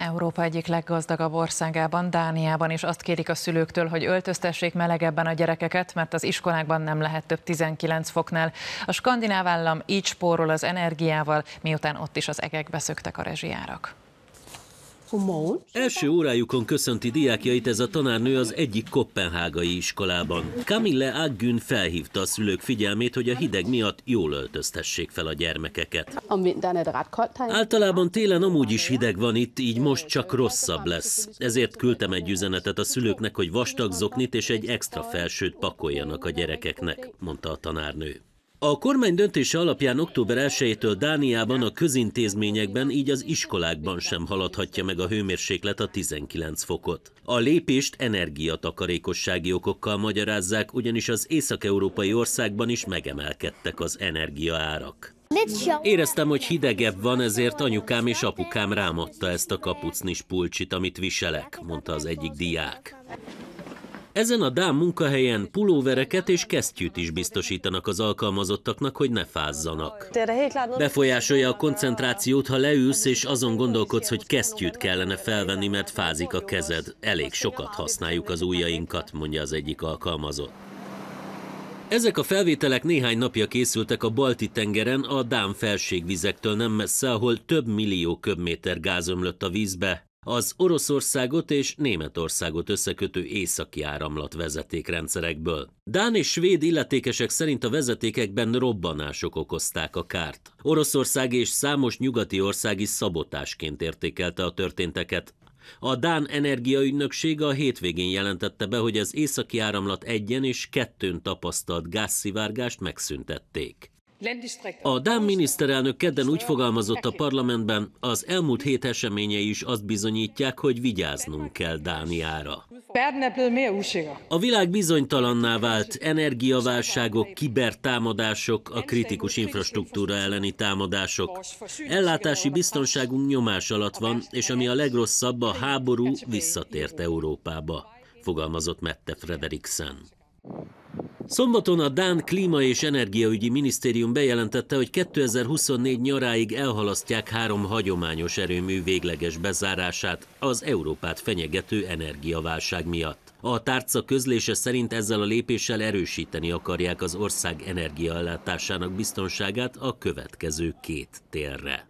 Európa egyik leggazdagabb országában, Dániában is azt kérik a szülőktől, hogy öltöztessék melegebben a gyerekeket, mert az iskolákban nem lehet több 19 foknál. A skandináv állam így spórol az energiával, miután ott is az egekbe szöktek a rezsijárak. Első órájukon köszönti diákjait ez a tanárnő az egyik kopenhágai iskolában. Camille Aggün felhívta a szülők figyelmét, hogy a hideg miatt jól öltöztessék fel a gyermekeket. Általában télen amúgy is hideg van itt, így most csak rosszabb lesz. Ezért küldtem egy üzenetet a szülőknek, hogy vastag zoknit és egy extra felsőt pakoljanak a gyerekeknek, mondta a tanárnő. A kormány döntése alapján október 1-től Dániában a közintézményekben, így az iskolákban sem haladhatja meg a hőmérséklet a 19 fokot. A lépést energiatakarékossági okokkal magyarázzák, ugyanis az észak-európai országban is megemelkedtek az energiaárak. Éreztem, hogy hidegebb van, ezért anyukám és apukám rámadta ezt a kapucnis pulcsit, amit viselek, mondta az egyik diák. Ezen a Dán munkahelyen pulóvereket és kesztyűt is biztosítanak az alkalmazottaknak, hogy ne fázzanak. Befolyásolja a koncentrációt, ha leülsz és azon gondolkodsz, hogy kesztyűt kellene felvenni, mert fázik a kezed. Elég sokat használjuk az ujjainkat, mondja az egyik alkalmazott. Ezek a felvételek néhány napja készültek a Balti-tengeren a Dán felségvizektől nem messze, ahol több millió köbméter gáz ömlött a vízbe, az Oroszországot és Németországot összekötő északi áramlat vezetékrendszerekből. Dán és svéd illetékesek szerint a vezetékekben robbanások okozták a kárt. Oroszország és számos nyugati ország is szabotásként értékelte a történteket. A Dán energiaügynöksége a hétvégén jelentette be, hogy az északi áramlat egyen és kettőn tapasztalt gázszivárgást megszüntették. A Dán miniszterelnök kedden úgy fogalmazott a parlamentben, az elmúlt hét eseményei is azt bizonyítják, hogy vigyáznunk kell Dániára. A világ bizonytalanná vált, energiaválságok, kibertámadások, a kritikus infrastruktúra elleni támadások. Ellátási biztonságunk nyomás alatt van, és ami a legrosszabb, a háború visszatért Európába, fogalmazott Mette Frederiksen. Szombaton a Dán Klíma és Energiaügyi Minisztérium bejelentette, hogy 2024 nyaráig elhalasztják három hagyományos erőmű végleges bezárását az Európát fenyegető energiaválság miatt. A tárca közlése szerint ezzel a lépéssel erősíteni akarják az ország energiaellátásának biztonságát a következő két térre.